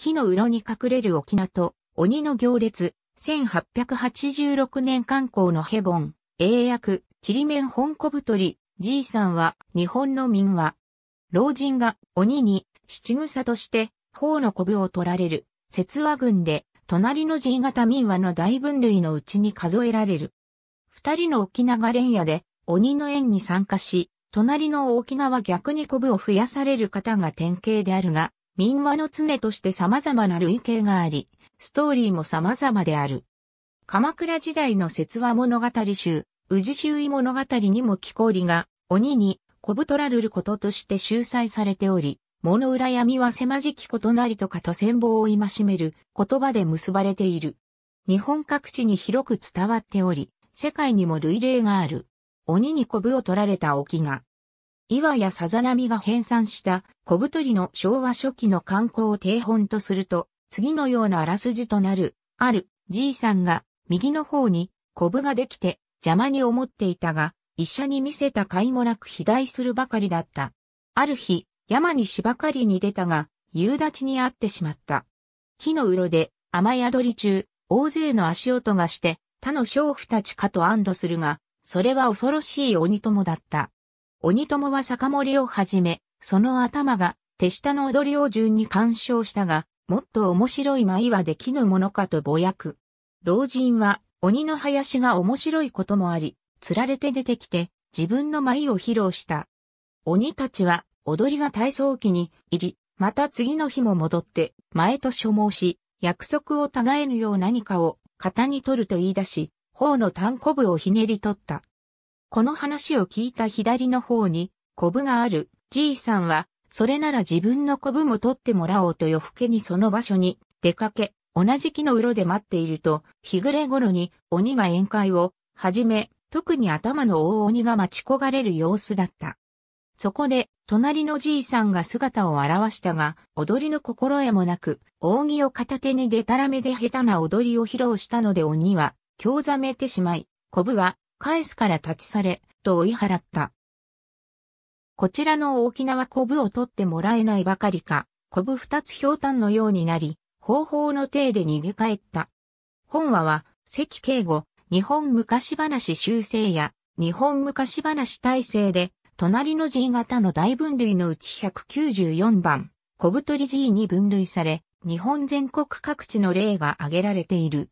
木の裏に隠れる沖縄と、鬼の行列、1886年観光のヘボン、英訳、ちりめん本小太り、じいさんは、日本の民話。老人が、鬼に、七草として、頬の媚ぶを取られる、節話群で、隣の G 型民話の大分類のうちに数えられる。二人の沖縄連夜で、鬼の縁に参加し、隣の沖縄逆に媚ぶを増やされる方が典型であるが、民話の常として様々な類型があり、ストーリーも様々である。鎌倉時代の説話物語集、宇治周囲物語にも木りが、鬼に、こぶとらるることとして秀才されており、物裏闇は狭じきことなりとかと戦望を戒める言葉で結ばれている。日本各地に広く伝わっており、世界にも類例がある。鬼にこぶを取られた沖が、岩やさざ波が編纂した小太りの昭和初期の観光を定本とすると、次のようなあらすじとなる、ある、じいさんが、右の方に、コブができて、邪魔に思っていたが、医者に見せた甲斐もなく肥大するばかりだった。ある日、山に芝刈りに出たが、夕立に会ってしまった。木のうろで、雨宿り中、大勢の足音がして、他の娼婦たちかと安堵するが、それは恐ろしい鬼友だった。鬼友は酒盛りをはじめ、その頭が手下の踊りを順に鑑賞したが、もっと面白い舞はできぬものかとぼやく。老人は鬼の林が面白いこともあり、釣られて出てきて自分の舞を披露した。鬼たちは踊りが体操期に入り、また次の日も戻って前と所望し、約束をたがえぬよう何かを型に取ると言い出し、頬の単コブをひねり取った。この話を聞いた左の方に、コブがある、じいさんは、それなら自分のコブも取ってもらおうと夜更けにその場所に出かけ、同じ木の裏で待っていると、日暮れ頃に鬼が宴会を始め、特に頭の大鬼が待ち焦がれる様子だった。そこで、隣のじいさんが姿を現したが、踊りの心得もなく、扇を片手にでたらめで下手な踊りを披露したので鬼は、興ざめてしまい、コブは返すから立ち去れ、と追い払った。こちらの沖縄コブを取ってもらえないばかりか、コブ二つ氷炭のようになり、方法の体で逃げ帰った。本話は、関敬吾、日本昔話修正や、日本昔話体制で、隣の G 型の大分類のうち194番、コブ取り G に分類され、日本全国各地の例が挙げられている。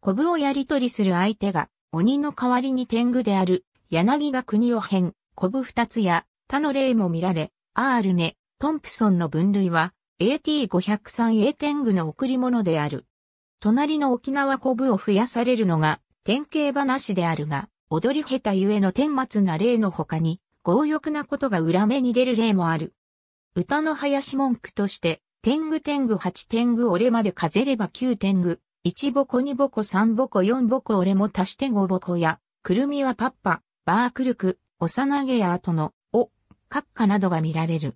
コブをやり取りする相手が鬼の代わりに天狗である、柳が国を変、コブ二つや、他の例も見られ、アールネ、トンプソンの分類は、AT503A 天狗の贈り物である。隣の沖縄コブを増やされるのが、典型話であるが、踊り下手ゆえの天末な例の他に、強欲なことが裏目に出る例もある。歌の林文句として、天狗天狗八天狗俺まで風れば九天狗、1ボコ2ボコ3ボコ4ボコ俺も足して5ボコや、くるみはパッパ、バークルク、幼毛や後の、お、ッカなどが見られる。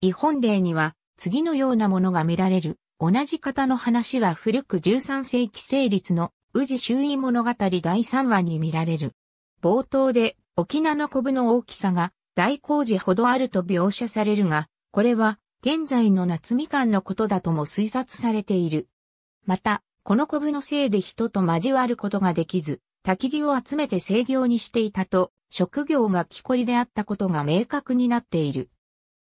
違本例には、次のようなものが見られる。同じ方の話は古く13世紀成立の宇治周囲物語第3話に見られる。冒頭で沖縄のコブの大きさが大工事ほどあると描写されるが、これは現在の夏みかんのことだとも推察されている。また、このコブのせいで人と交わることができず、焚き木を集めて制業にしていたと、職業が木こりであったことが明確になっている。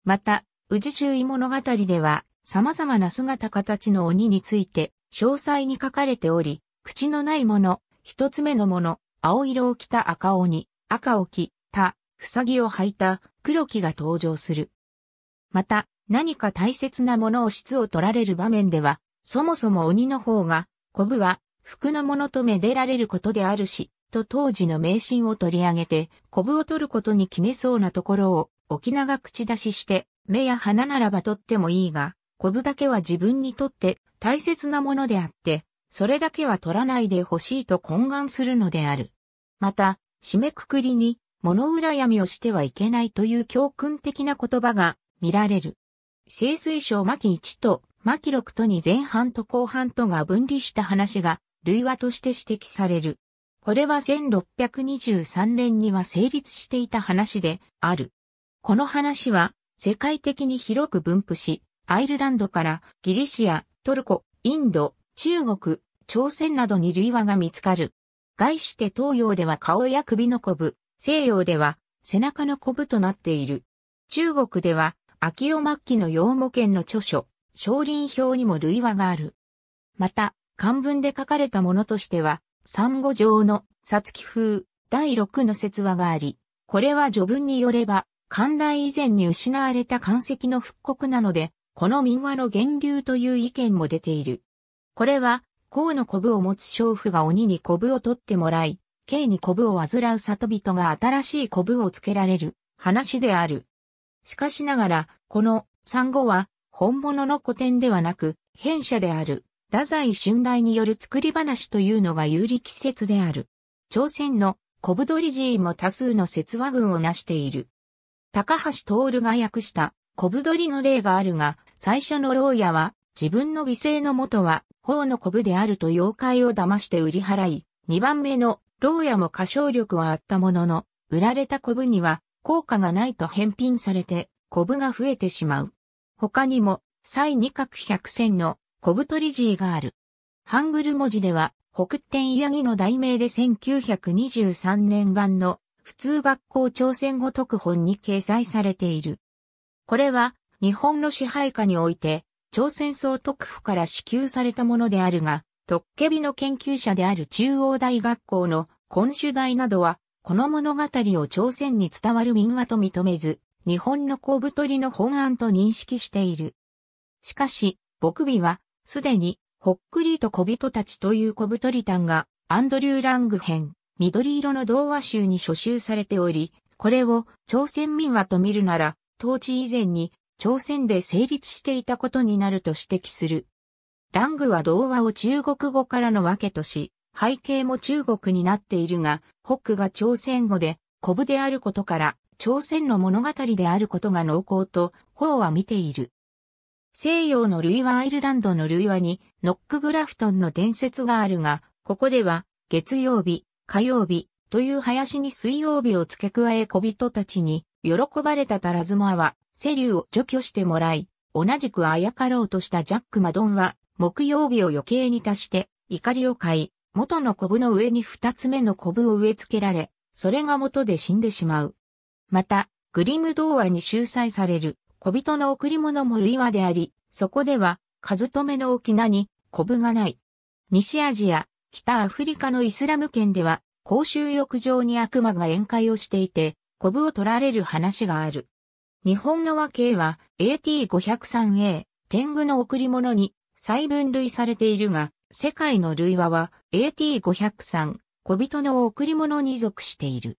また、宇治周囲物語では、様々な姿形の鬼について、詳細に書かれており、口のないもの、一つ目のもの、青色を着た赤鬼、赤を着た、ふさぎを履いた黒木が登場する。また、何か大切なものを質を取られる場面では、そもそも鬼の方が、コブは、服のものとめでられることであるし、と当時の迷信を取り上げて、コブを取ることに決めそうなところを、沖縄口出しして、目や鼻ならば取ってもいいが、コブだけは自分にとって大切なものであって、それだけは取らないでほしいと懇願するのである。また、締めくくりに、物羨みをしてはいけないという教訓的な言葉が見られる。清水省巻一とマキロクトに前半と後半とが分離した話が、類話として指摘される。これは1623年には成立していた話である。この話は世界的に広く分布し、アイルランドからギリシア、トルコ、インド、中国、朝鮮などに類話が見つかる。概して東洋では顔や首のこぶ、西洋では背中のこぶとなっている。中国では秋尾末期の洋模圏の著書、少林表にも類話がある。また、漢文で書かれたものとしては、三五条のつき風第六の説話があり、これは序文によれば、寛大以前に失われた漢石の復刻なので、この民話の源流という意見も出ている。これは、甲の古部を持つ娼婦が鬼に古部を取ってもらい、刑に古部を患う里人が新しい古部をつけられる話である。しかしながら、この産後は本物の古典ではなく、変者である、太宰春来による作り話というのが有力説である。朝鮮の小どり寺も多数の説話群を成している。高橋徹が訳した小どりの例があるが、最初の牢屋は自分の美声の元は頬のコブであると妖怪を騙して売り払い、二番目の牢屋も歌唱力はあったものの、売られたコブには効果がないと返品されてコブが増えてしまう。他にも、西二角百戦の小太りーがある。ハングル文字では、北天ヤギの題名で1923年版の普通学校朝鮮語特本に掲載されている。これは日本の支配下において朝鮮総督府から支給されたものであるが、トッケビの研究者である中央大学校の今主大などはこの物語を朝鮮に伝わる民話と認めず、日本の小太りの本案と認識している。しかし、牧美は、すでに、ほっくりと小人たちという小太り単が、アンドリュー・ラング編、緑色の童話集に書集されており、これを朝鮮民話と見るなら、当治以前に朝鮮で成立していたことになると指摘する。ラングは童話を中国語からの訳とし、背景も中国になっているが、北クが朝鮮語で、コブであることから、朝鮮の物語であることが濃厚と、法は見ている。西洋の類はアイルランドの類話に、ノックグラフトンの伝説があるが、ここでは、月曜日、火曜日、という林に水曜日を付け加え小人たちに、喜ばれたタラズモアは、セリューを除去してもらい、同じくあやかろうとしたジャック・マドンは、木曜日を余計に足して、怒りを買い、元のコブの上に二つ目のコブを植え付けられ、それが元で死んでしまう。また、グリム童話に収載される、小人の贈り物も類話であり、そこでは、カズトメの沖縄に、コブがない。西アジア、北アフリカのイスラム圏では、公衆浴場に悪魔が宴会をしていて、コブを取られる話がある。日本の和系は AT503A、天狗の贈り物に再分類されているが、世界の類話は AT503、小人の贈り物に属している。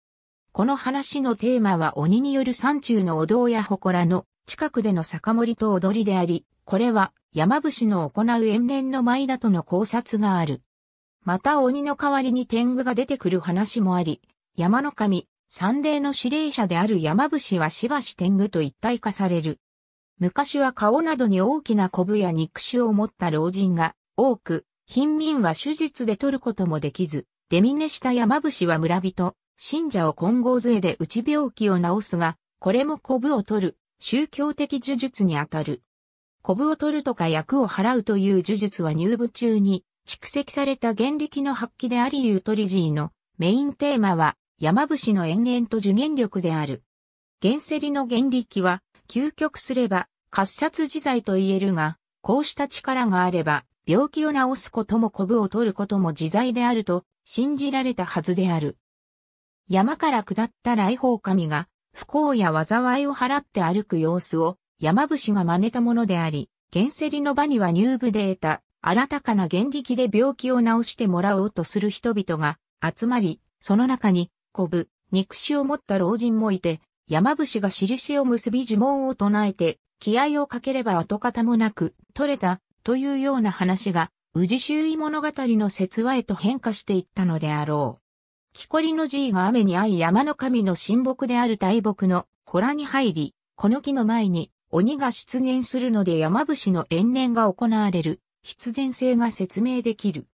この話のテーマは鬼による山中のお堂や祠の近くでの酒盛りと踊りであり、これは山伏の行う延年の舞だとの考察がある。また鬼の代わりに天狗が出てくる話もあり、山の神、三霊の指令者である山伏はしばし天狗と一体化される。昔は顔などに大きなコブや肉腫を持った老人が多く、貧民は手術で取ることもできず、出峰した山伏は村人、信者を混合杖で打ち病気を治すが、これもコブを取る、宗教的呪術にあたる。コブを取るとか役を払うという呪術は入部中に蓄積された原力の発揮でありユートリジーのメインテーマは山伏の延々と受原力である。原セリの原力は究極すれば滑殺自在と言えるが、こうした力があれば病気を治すこともコブを取ることも自在であると信じられたはずである。山から下った来訪神が、不幸や災いを払って歩く様子を、山伏が真似たものであり、原セ里の場には入部で得た、新たかな原力で病気を治してもらおうとする人々が集まり、その中に、古部、肉死を持った老人もいて、山伏が印を結び呪文を唱えて、気合をかければ跡形もなく、取れた、というような話が、宇治周囲物語の説話へと変化していったのであろう。木こりの爺が雨に遭い山の神の神木である大木のらに入り、この木の前に鬼が出現するので山伏の延年が行われる必然性が説明できる。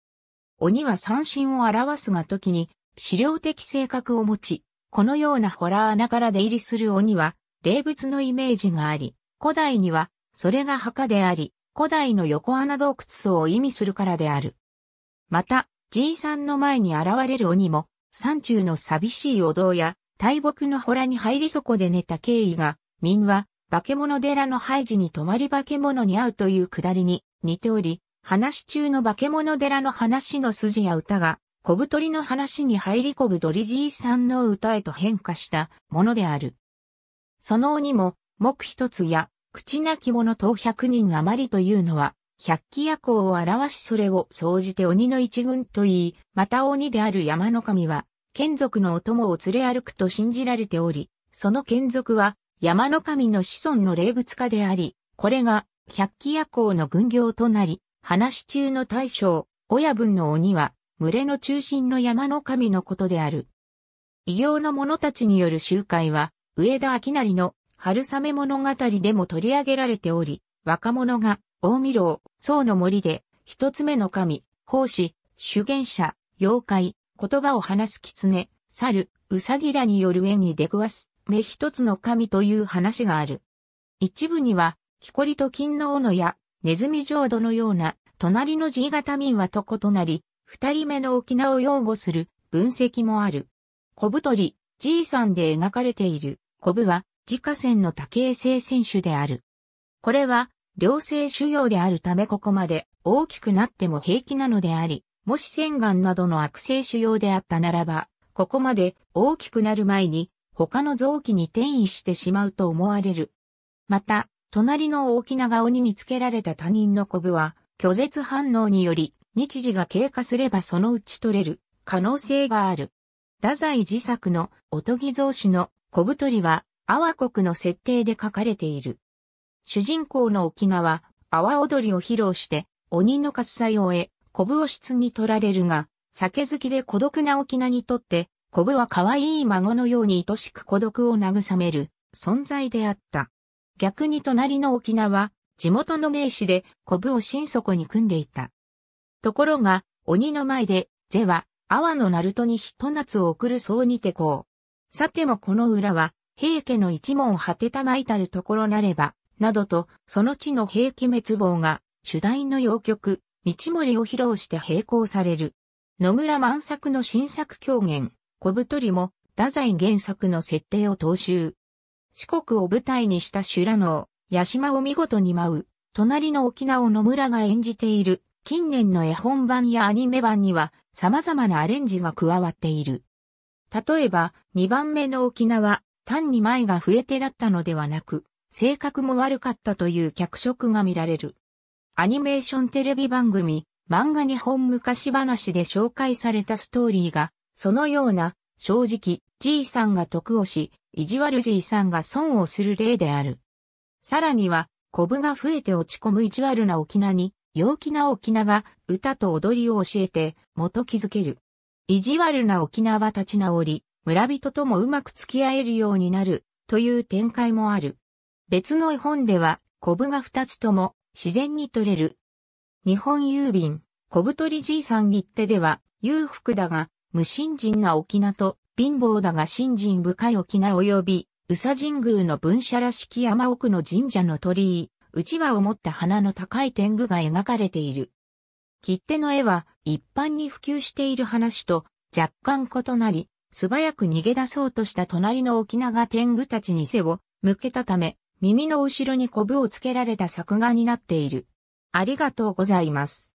鬼は三神を表すが時に資料的性格を持ち、このような洞穴から出入りする鬼は霊物のイメージがあり、古代にはそれが墓であり、古代の横穴洞窟層を意味するからである。また、爺さんの前に現れる鬼も、山中の寂しいお堂や大木の洞に入りそこで寝た経緯が、民は、化け物寺の廃寺に泊まり化け物に会うというくだりに似ており、話中の化け物寺の話の筋や歌が、小太りの話に入り込むドリジーさんの歌へと変化したものである。その鬼も、目一つや、口なき者等百人余りというのは、百鬼夜行を表しそれを総じて鬼の一群と言い、また鬼である山の神は、剣族のお供を連れ歩くと信じられており、その剣族は山の神の子孫の霊物化であり、これが百鬼夜行の軍業となり、話中の大将、親分の鬼は、群れの中心の山の神のことである。異形の者たちによる集会は、上田明成の春雨物語でも取り上げられており、若者が大見楼、僧の森で、一つ目の神、奉仕、修元者、妖怪、言葉を話す狐、猿、うさぎらによる縁に出くわす、目一つの神という話がある。一部には、木こりと金の斧や、ネズミ浄土のような、隣の G 型民はと異なり、二人目の沖縄を擁護する分析もある。小太り、爺さんで描かれている、コ部は、自家船の多形性選手である。これは、良性腫瘍であるためここまで大きくなっても平気なのであり、もし腺顔などの悪性腫瘍であったならば、ここまで大きくなる前に他の臓器に転移してしまうと思われる。また、隣の大きな顔ににつけられた他人のコブは、拒絶反応により、日時が経過すればそのうち取れる可能性がある。太宰自作のおとぎ造種の小太りは、阿波国の設定で書かれている。主人公の沖縄、阿波踊りを披露して、鬼の喝采を得、コブを質に取られるが、酒好きで孤独な沖縄にとって、コブは可愛い孫のように愛しく孤独を慰める存在であった。逆に隣の沖縄、地元の名士でコブを心底に組んでいた。ところが、鬼の前で、ゼは、阿波の鳴門にひと夏を送るそうにてこう。さてもこの裏は、平家の一門果てたまいたるところなれば、などと、その地の兵器滅亡が、主題の洋曲、道森を披露して並行される。野村万作の新作狂言、小太りも、太宰原作の設定を踏襲。四国を舞台にした修羅能、八島を見事に舞う、隣の沖縄を野村が演じている、近年の絵本版やアニメ版には、様々なアレンジが加わっている。例えば、2番目の沖縄、単に前が増えてだったのではなく、性格も悪かったという脚色が見られる。アニメーションテレビ番組、漫画日本昔話で紹介されたストーリーが、そのような、正直、じいさんが得をし、意地悪じいさんが損をする例である。さらには、コブが増えて落ち込む意地悪な沖縄に、陽気な沖縄が歌と踊りを教えて、元気づける。意地悪な沖縄立ち直り、村人ともうまく付き合えるようになる、という展開もある。別の絵本では、コブが二つとも自然に取れる。日本郵便、小太りじいさん切手では、裕福だが、無信心な沖縄と、貧乏だが信心深い沖縄及び、宇佐神宮の分社らしき山奥の神社の鳥居、うちわを持った花の高い天狗が描かれている。切手の絵は一般に普及している話と若干異なり、素早く逃げ出そうとした隣の沖縄天狗たちに背を向けたため、耳の後ろにコブをつけられた作画になっている。ありがとうございます。